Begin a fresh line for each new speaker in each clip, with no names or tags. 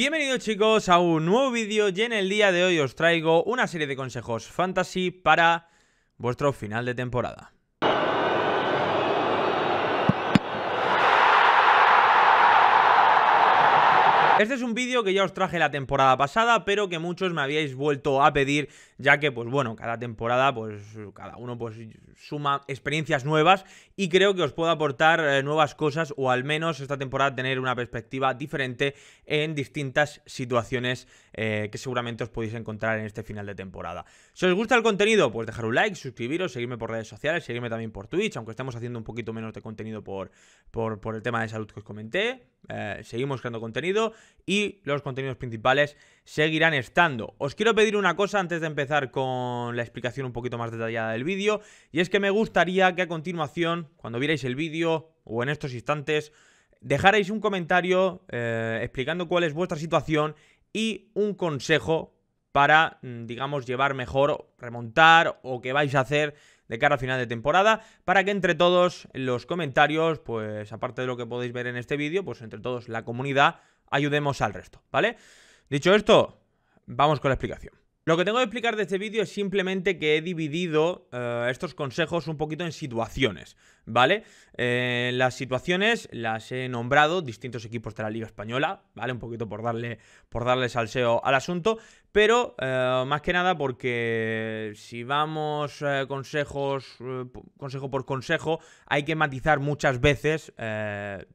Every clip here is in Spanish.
Bienvenidos chicos a un nuevo vídeo y en el día de hoy os traigo una serie de consejos fantasy para vuestro final de temporada. Este es un vídeo que ya os traje la temporada pasada, pero que muchos me habíais vuelto a pedir, ya que, pues bueno, cada temporada, pues cada uno pues suma experiencias nuevas y creo que os puedo aportar eh, nuevas cosas o al menos esta temporada tener una perspectiva diferente en distintas situaciones eh, que seguramente os podéis encontrar en este final de temporada. Si os gusta el contenido, pues dejar un like, suscribiros, seguirme por redes sociales, seguirme también por Twitch, aunque estamos haciendo un poquito menos de contenido por, por, el tema de salud que os comenté. Eh, seguimos creando contenido y los contenidos principales seguirán estando. Os quiero pedir una cosa antes de empezar con la explicación un poquito más detallada del vídeo y es que me gustaría que a continuación, cuando vierais el vídeo o en estos instantes, dejarais un comentario eh, explicando cuál es vuestra situación y un consejo para, mm, digamos, llevar mejor, remontar o qué vais a hacer de cara a final de temporada, para que entre todos los comentarios, pues aparte de lo que podéis ver en este vídeo, pues entre todos la comunidad ayudemos al resto, ¿vale? Dicho esto, vamos con la explicación. Lo que tengo que explicar de este vídeo es simplemente que he dividido eh, estos consejos un poquito en situaciones, ¿vale? Eh, las situaciones las he nombrado distintos equipos de la Liga Española, ¿vale? Un poquito por darle, por darle salseo al asunto, pero eh, más que nada porque si vamos eh, consejos, eh, consejo por consejo, hay que matizar muchas veces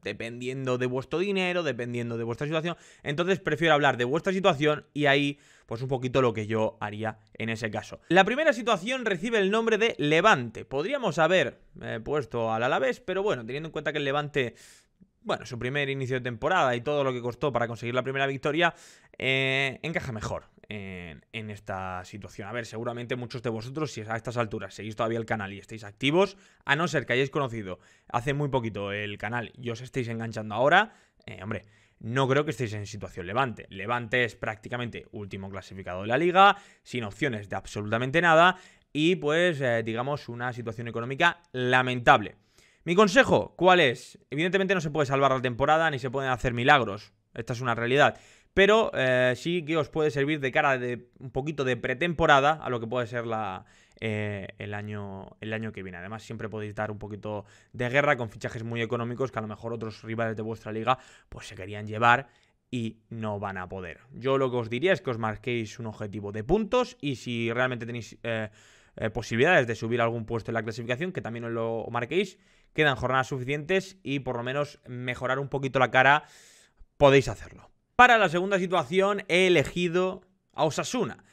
dependiendo de vuestro dinero, dependiendo de vuestra situación. Entonces prefiero hablar de vuestra situación y ahí pues un poquito lo que yo haría en ese caso. La primera situación recibe el nombre de Levante. Podríamos haber puesto al Alavés, pero bueno, teniendo en cuenta que el Levante bueno, su primer inicio de temporada y todo lo que costó para conseguir la primera victoria, encaja mejor en, esta situación. A ver, seguramente muchos de vosotros, si a estas alturas seguís todavía el canal y estáis activos, a no ser que hayáis conocido hace muy poquito el canal y os estéis enganchando ahora, eh, hombre, no creo que estéis en situación Levante. Levante es prácticamente último clasificado de la liga, sin opciones de absolutamente nada y pues eh, digamos una situación económica lamentable. Mi consejo, ¿cuál es? Evidentemente no se puede salvar la temporada ni se pueden hacer milagros. Esta es una realidad pero eh, sí que os puede servir de cara de un poquito de pretemporada a lo que puede ser eh, el, año, el año que viene. Además, siempre podéis dar un poquito de guerra con fichajes muy económicos que a lo mejor otros rivales de vuestra liga pues se querían llevar y no van a poder. Yo lo que os diría es que os marquéis un objetivo de puntos y si realmente tenéis eh, posibilidades de subir algún puesto en la clasificación, que también os lo marquéis, quedan jornadas suficientes y por lo menos mejorar un poquito la cara, podéis hacerlo. Para la segunda situación he elegido a Osasuna.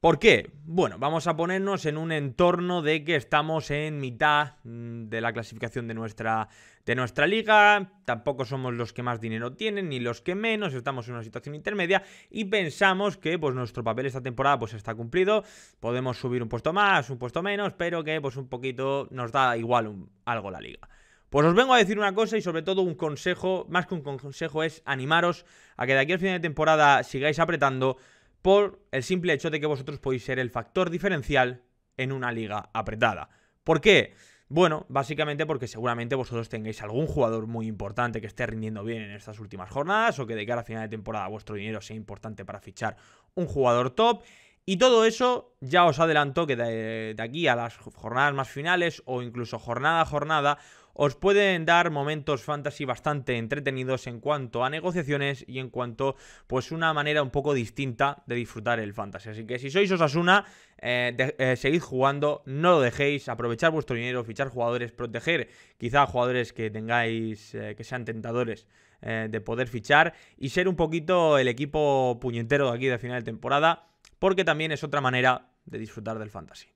¿Por qué? Bueno, vamos a ponernos en un entorno de que estamos en mitad mm, de la clasificación de nuestra, de nuestra liga, tampoco somos los que más dinero tienen ni los que menos, estamos en una situación intermedia y pensamos que pues, nuestro papel esta temporada pues, está cumplido, podemos subir un puesto más, un puesto menos, pero que pues, un poquito nos da igual algo la liga. Pues os vengo a decir una cosa y sobre todo un consejo, más que un consejo, es animaros a que de aquí al final de temporada sigáis apretando por el simple hecho de que vosotros podéis ser el factor diferencial en una liga apretada. ¿Por qué? Bueno, básicamente porque seguramente vosotros tengáis algún jugador muy importante que esté rindiendo bien en estas últimas jornadas o que de cara al final de temporada vuestro dinero sea importante para fichar un jugador top. Y todo eso ya os adelanto que de, de aquí a las jornadas más finales o incluso jornada a jornada os pueden dar momentos fantasy bastante entretenidos en cuanto a negociaciones y en cuanto pues una manera un poco distinta de disfrutar el fantasy. Así que si sois Osasuna, eh, eh, seguid jugando, no lo dejéis, aprovechar vuestro dinero, fichar jugadores, proteger quizá jugadores que tengáis, eh, que sean tentadores de poder fichar y ser un poquito el equipo puñetero de aquí de final de temporada, porque también es otra manera de disfrutar del fantasy.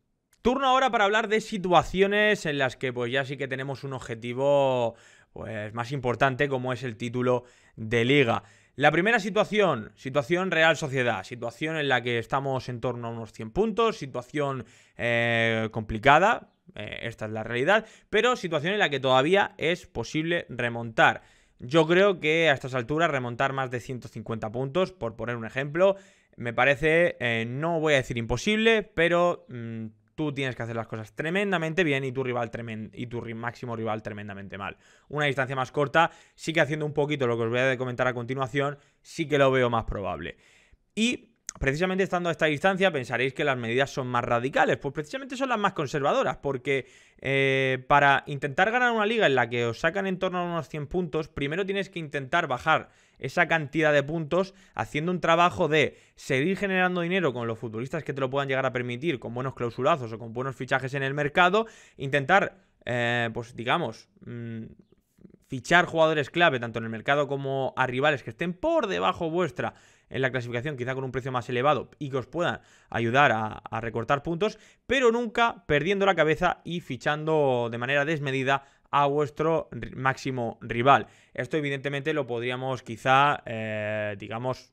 Turno ahora para hablar de situaciones en las que pues ya sí que tenemos un objetivo pues, más importante como es el título de liga. La primera situación, situación Real Sociedad, situación en la que estamos en torno a unos 100 puntos, situación eh, complicada, eh, esta es la realidad, pero situación en la que todavía es posible remontar. Yo creo que a estas alturas remontar más de 150 puntos, por poner un ejemplo, me parece, eh, no voy a decir imposible, pero mm, tú tienes que hacer las cosas tremendamente bien y tu rival y tu máximo rival tremendamente mal. Una distancia más corta, sí que haciendo un poquito lo que os voy a comentar a continuación, sí que lo veo más probable. Y precisamente estando a esta distancia pensaréis que las medidas son más radicales, pues precisamente son las más conservadoras, porque eh, para intentar ganar una liga en la que os sacan en torno a unos 100 puntos, primero tienes que intentar bajar esa cantidad de puntos haciendo un trabajo de seguir generando dinero con los futbolistas que te lo puedan llegar a permitir, con buenos clausurazos o con buenos fichajes en el mercado, intentar, eh, pues digamos, mm, fichar jugadores clave tanto en el mercado como a rivales que estén por debajo vuestra en la clasificación, quizá con un precio más elevado y que os puedan ayudar a, recortar puntos, pero nunca perdiendo la cabeza y fichando de manera desmedida a vuestro máximo rival. Esto evidentemente lo podríamos quizá, eh, digamos,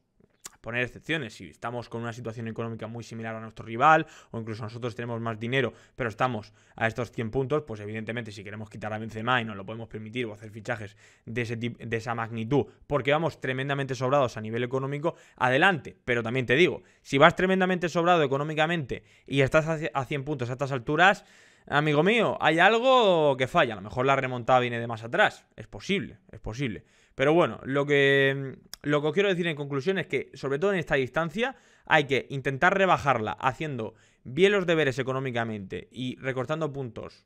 poner excepciones. Si estamos con una situación económica muy similar a nuestro rival o incluso nosotros tenemos más dinero, pero estamos a estos 100 puntos, pues evidentemente si queremos quitar a Benzema y no lo podemos permitir o hacer fichajes de, ese de esa magnitud, porque vamos tremendamente sobrados a nivel económico, adelante. Pero también te digo, si vas tremendamente sobrado económicamente y estás a 100 puntos a estas alturas amigo mío, hay algo que falla. A lo mejor la remontada viene de más atrás. Es posible, es posible. Pero bueno, lo que, mm, lo que quiero decir en conclusión es que, sobre todo en esta distancia, hay que intentar rebajarla haciendo bien los deberes económicamente y recortando puntos,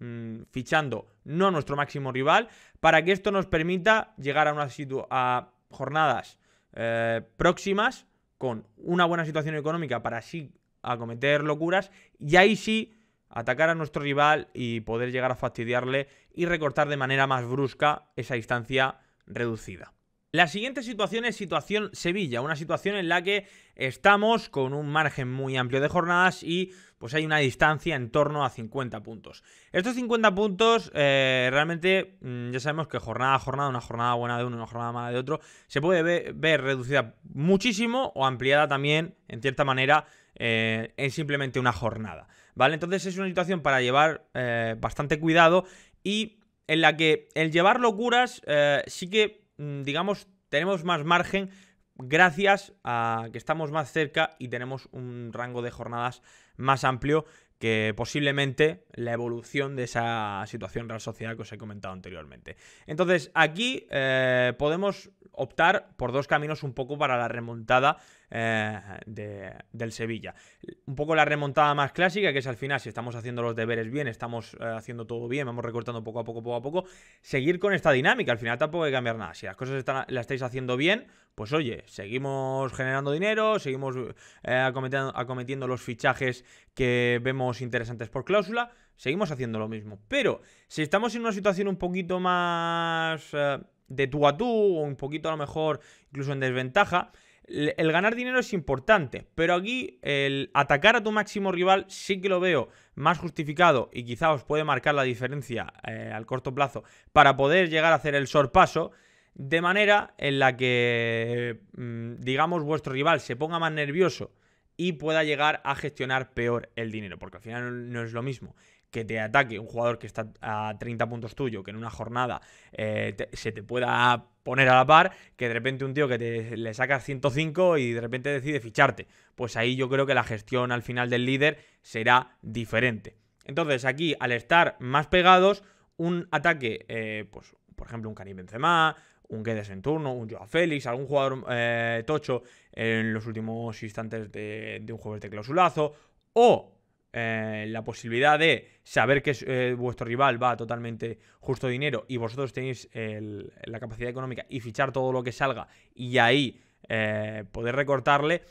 mm, fichando no a nuestro máximo rival, para que esto nos permita llegar a, una jornadas eh, próximas con una buena situación económica para así acometer locuras y ahí sí atacar a nuestro rival y poder llegar a fastidiarle y recortar de manera más brusca esa distancia reducida. La siguiente situación es situación Sevilla, una situación en la que estamos con un margen muy amplio de jornadas y pues hay una distancia en torno a 50 puntos. Estos 50 puntos eh, realmente mm, ya sabemos que jornada a jornada, una jornada buena de uno, una jornada mala de otro, se puede ver reducida muchísimo o ampliada también en cierta manera en eh, simplemente una jornada, ¿vale? Entonces es una situación para llevar eh, bastante cuidado y en la que el llevar locuras eh, sí que, mm, digamos, tenemos más margen gracias a que estamos más cerca y tenemos un rango de jornadas más amplio que posiblemente la evolución de esa situación real social que os he comentado anteriormente. Entonces, aquí podemos optar por dos caminos un poco para la remontada eh, del Sevilla. Un poco la remontada más clásica, que es al final, si estamos haciendo los deberes bien, estamos eh, haciendo todo bien, vamos recortando poco a poco, poco a poco, seguir con esta dinámica. Al final tampoco hay que cambiar nada. Si las cosas las estáis haciendo bien, pues oye, seguimos generando dinero, seguimos eh, acometiendo, acometiendo los fichajes que vemos interesantes por cláusula, seguimos haciendo lo mismo. Pero si estamos en una situación un poquito más de tú a tú, o un poquito a lo mejor incluso en desventaja, el ganar dinero es importante, pero aquí el atacar a tu máximo rival sí que lo veo más justificado y quizá os puede marcar la diferencia eh, al corto plazo para poder llegar a hacer el sorpaso de manera en la que, mm, digamos, vuestro rival se ponga más nervioso y pueda llegar a gestionar peor el dinero, porque al final no es lo mismo que te ataque un jugador que está a 30 puntos tuyo, que en una jornada eh, se te pueda poner a la par, que de repente un tío que te, le saca 105 y de repente decide ficharte. Pues ahí yo creo que la gestión al final del líder será diferente. Entonces aquí, al estar más pegados, un ataque, eh, pues por ejemplo un Karim Benzema, un Guedes en turno, un Joao Félix, algún jugador eh, tocho en los últimos instantes de, un juego de clausulazo, o eh, la posibilidad de saber que eh, vuestro rival va totalmente justo dinero y vosotros tenéis la capacidad económica y fichar todo lo que salga y ahí eh, poder recortarle,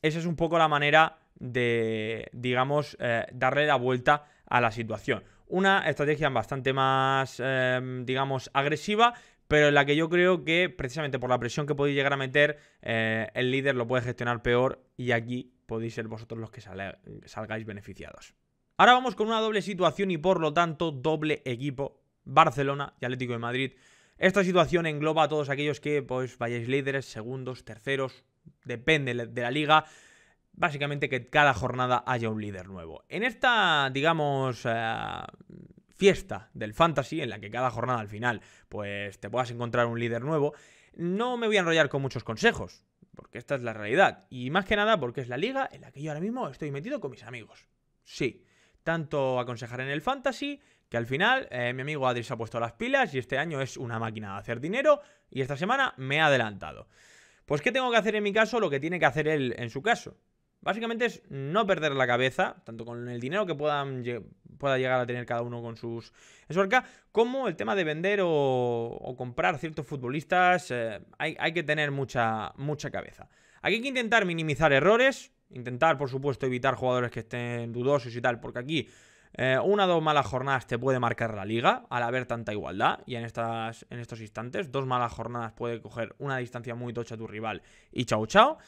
esa es un poco la manera de, digamos, darle la vuelta a la situación. Una estrategia bastante más, em, digamos, agresiva, pero en la que yo creo que precisamente por la presión que podéis llegar a meter, el líder lo puede gestionar peor y aquí podéis ser vosotros los que salgáis beneficiados. Ahora vamos con una doble situación y por lo tanto doble equipo, Barcelona y Atlético de Madrid. Esta situación engloba a todos aquellos que pues vayáis líderes, segundos, terceros, depende de la liga. Básicamente que cada jornada haya un líder nuevo. En esta, digamos, eh, fiesta del fantasy, en la que cada jornada al final pues te puedas encontrar un líder nuevo, no me voy a enrollar con muchos consejos. Porque esta es la realidad. Y más que nada porque es la liga en la que yo ahora mismo estoy metido con mis amigos. Sí, tanto aconsejar en el fantasy que al final eh, mi amigo Adri se ha puesto las pilas y este año es una máquina de hacer dinero y esta semana me ha adelantado. Pues ¿qué tengo que hacer en mi caso? Lo que tiene que hacer él en su caso. Básicamente es no perder la cabeza, tanto con el dinero que puedan pueda llegar a tener cada uno con sus acá como el tema de vender o, comprar ciertos futbolistas, eh, hay, que tener mucha, mucha cabeza. Aquí hay que intentar minimizar errores, intentar, por supuesto, evitar jugadores que estén dudosos y tal, porque aquí eh, una o dos malas jornadas te puede marcar la liga al haber tanta igualdad. Y en, estas, en estos instantes, dos malas jornadas puede coger una distancia muy tocha a tu rival y chao, chao.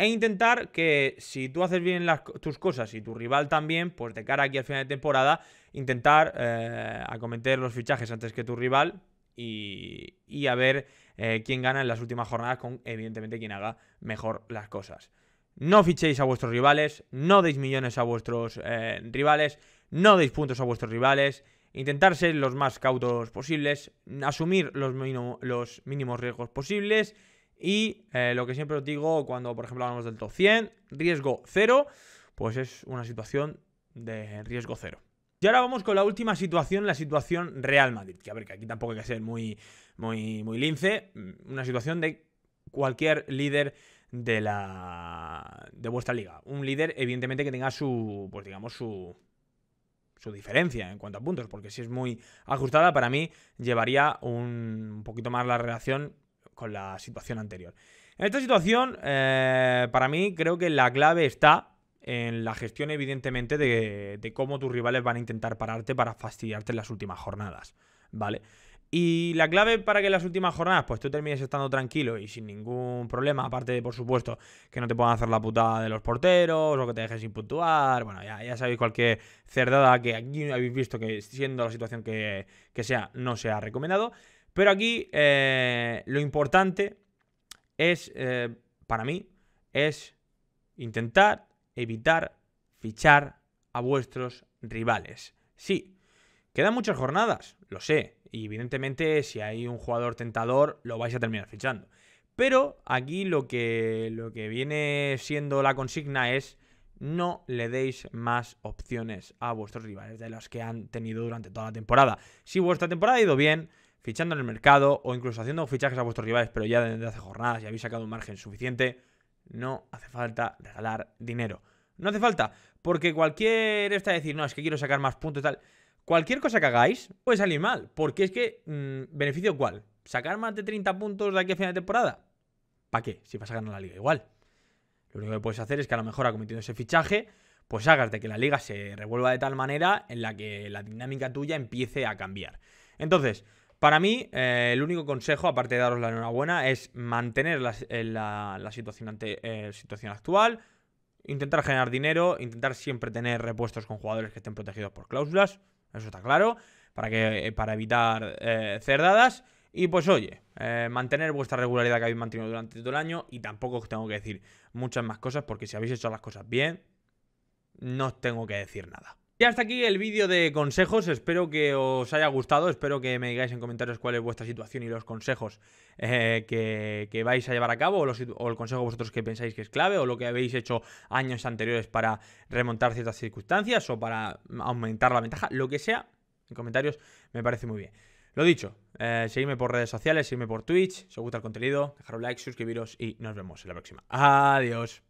E intentar que si tú haces bien tus cosas y tu rival también, pues de cara aquí al final de temporada, intentar eh, acometer los fichajes antes que tu rival y, y a ver eh, quién gana en las últimas jornadas con evidentemente quien haga mejor las cosas. No fichéis a vuestros rivales, no deis millones a vuestros eh, rivales, no deis puntos a vuestros rivales, intentar ser los más cautos posibles, asumir los, los mínimos riesgos posibles y eh, lo que siempre os digo cuando, por ejemplo, hablamos del top 100, riesgo cero, pues es una situación de riesgo cero. Y ahora vamos con la última situación, la situación Real Madrid. Que a ver, que aquí tampoco hay que ser muy, muy, muy lince. Mm, una situación de cualquier líder de la. de vuestra liga. Un líder, evidentemente, que tenga su. Pues digamos, su. su diferencia en cuanto a puntos. Porque si es muy ajustada, para mí llevaría un, un poquito más la relación con la situación anterior. En esta situación, eh, para mí, creo que la clave está en la gestión, evidentemente, de, cómo tus rivales van a intentar pararte para fastidiarte en las últimas jornadas, ¿vale? Y la clave para que en las últimas jornadas, pues tú termines estando tranquilo y sin ningún problema, aparte de, por supuesto, que no te puedan hacer la putada de los porteros o que te dejes sin puntuar. Bueno, ya, sabéis cualquier cerdada que aquí habéis visto que, siendo la situación que, que sea, no se ha recomendado. Pero aquí eh, lo importante es, eh, para mí, es intentar evitar fichar a vuestros rivales. Sí, quedan muchas jornadas, lo sé, y evidentemente si hay un jugador tentador lo vais a terminar fichando. Pero aquí lo que, lo que viene siendo la consigna es no le deis más opciones a vuestros rivales de las que han tenido durante toda la temporada. Si vuestra temporada ha ido bien, fichando en el mercado o incluso haciendo fichajes a vuestros rivales, pero ya desde hace jornadas y habéis sacado un margen suficiente, no hace falta regalar dinero. No hace falta, porque cualquier esta decir, no, es que quiero sacar más puntos y tal. Cualquier cosa que hagáis puede salir mal, porque es que, mm, ¿beneficio cuál? ¿Sacar más de 30 puntos de aquí a final de temporada? ¿Para qué? Si vas a ganar la liga igual. Lo único que puedes hacer es que a lo mejor ha cometido ese fichaje, pues hagas de que la liga se revuelva de tal manera en la que la dinámica tuya empiece a cambiar. Entonces, para mí, eh, el único consejo, aparte de daros la enhorabuena, es mantener eh, la, eh, situación, actual, intentar generar dinero, intentar siempre tener repuestos con jugadores que estén protegidos por cláusulas, eso está claro, para, que, para evitar cerdadas. Y pues oye, mantener vuestra regularidad que habéis mantenido durante todo el año y tampoco os tengo que decir muchas más cosas porque si habéis hecho las cosas bien, no os tengo que decir nada. Y hasta aquí el vídeo de consejos, espero que os haya gustado, espero que me digáis en comentarios cuál es vuestra situación y los consejos eh, que, vais a llevar a cabo o, el consejo vosotros que pensáis que es clave o lo que habéis hecho años anteriores para remontar ciertas circunstancias o para aumentar la ventaja, lo que sea, en comentarios me parece muy bien. Lo dicho, eh, seguidme por redes sociales, seguidme por Twitch, si os gusta el contenido, dejad un like, suscribiros y nos vemos en la próxima. Adiós.